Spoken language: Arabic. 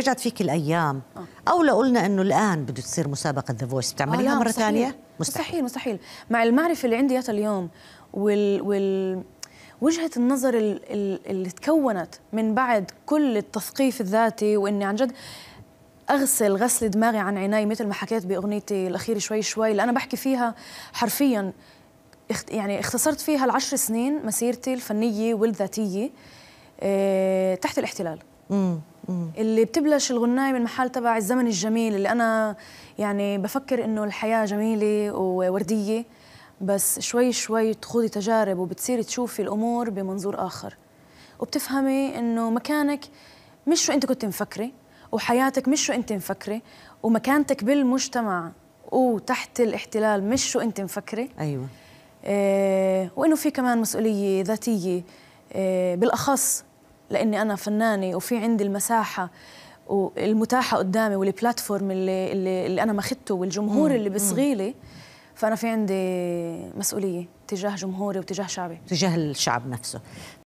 رجعت فيك الايام او لو قلنا انه الان بده تصير مسابقه ذا فويس بتعمليها آه مره ثانيه مستحيل. مستحيل مستحيل مع المعرفه اللي عندي اياها اليوم وال, وال... وجهه النظر اللي تكونت من بعد كل التثقيف الذاتي واني عن جد اغسل غسل دماغي عن عيني مثل ما حكيت باغنيتي الاخيره شوي شوي اللي انا بحكي فيها حرفيا يعني اختصرت فيها العشر سنين مسيرتي الفنيه والذاتيه آه، تحت الاحتلال امم اللي بتبلش الغناية من محل تبع الزمن الجميل اللي أنا يعني بفكر إنه الحياة جميلة ووردية بس شوي شوي تخوضي تجارب وبتصيري تشوفي الأمور بمنظور آخر وبتفهمي إنه مكانك مش شو أنت كنت مفكري وحياتك مش شو أنت مفكري ومكانتك بالمجتمع وتحت الاحتلال مش شو أنت مفكري أيوة إيه وإنه في كمان مسؤولية ذاتية إيه بالأخص لاني انا فنانه وفي عندي المساحه والمتاحه قدامي والبلاتفورم اللي اللي, اللي انا ماخذته والجمهور مم. اللي بصغيلي فانا في عندي مسؤوليه تجاه جمهوري وتجاه شعبي تجاه الشعب نفسه